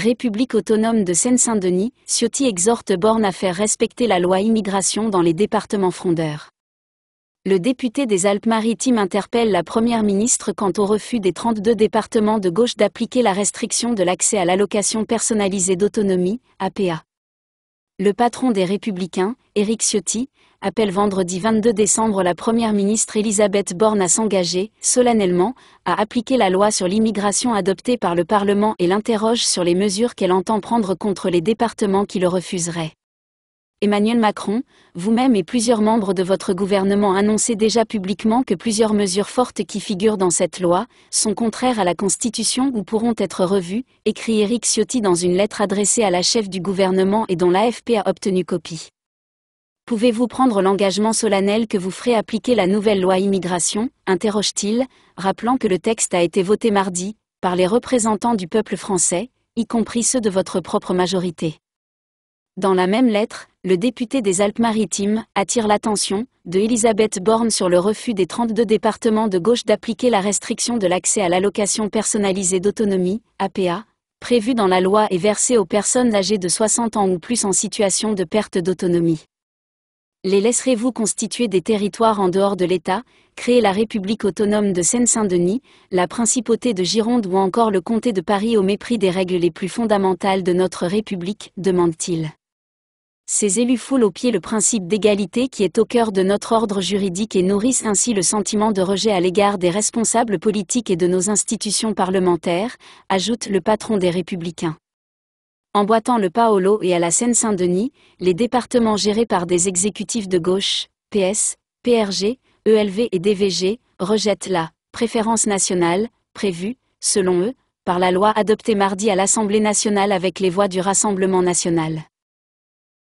République autonome de Seine-Saint-Denis, Ciotti exhorte Borne à faire respecter la loi immigration dans les départements frondeurs. Le député des Alpes-Maritimes interpelle la Première ministre quant au refus des 32 départements de gauche d'appliquer la restriction de l'accès à l'allocation personnalisée d'autonomie, APA le patron des Républicains, Éric Ciotti, appelle vendredi 22 décembre la Première ministre Elisabeth Borne à s'engager, solennellement, à appliquer la loi sur l'immigration adoptée par le Parlement et l'interroge sur les mesures qu'elle entend prendre contre les départements qui le refuseraient. Emmanuel Macron, vous-même et plusieurs membres de votre gouvernement annoncez déjà publiquement que plusieurs mesures fortes qui figurent dans cette loi sont contraires à la Constitution ou pourront être revues, écrit Éric Ciotti dans une lettre adressée à la chef du gouvernement et dont l'AFP a obtenu copie. Pouvez-vous prendre l'engagement solennel que vous ferez appliquer la nouvelle loi immigration interroge-t-il, rappelant que le texte a été voté mardi, par les représentants du peuple français, y compris ceux de votre propre majorité. Dans la même lettre, le député des Alpes-Maritimes, attire l'attention de Elisabeth Borne sur le refus des 32 départements de gauche d'appliquer la restriction de l'accès à l'allocation personnalisée d'autonomie, APA, prévue dans la loi et versée aux personnes âgées de 60 ans ou plus en situation de perte d'autonomie. Les laisserez-vous constituer des territoires en dehors de l'État, créer la République autonome de Seine-Saint-Denis, la principauté de Gironde ou encore le comté de Paris au mépris des règles les plus fondamentales de notre République, demande-t-il ces élus foulent au pied le principe d'égalité qui est au cœur de notre ordre juridique et nourrissent ainsi le sentiment de rejet à l'égard des responsables politiques et de nos institutions parlementaires, ajoute le patron des Républicains. Emboîtant le Paolo et à la Seine-Saint-Denis, les départements gérés par des exécutifs de gauche, PS, PRG, ELV et DVG, rejettent la préférence nationale, prévue, selon eux, par la loi adoptée mardi à l'Assemblée nationale avec les voix du Rassemblement national.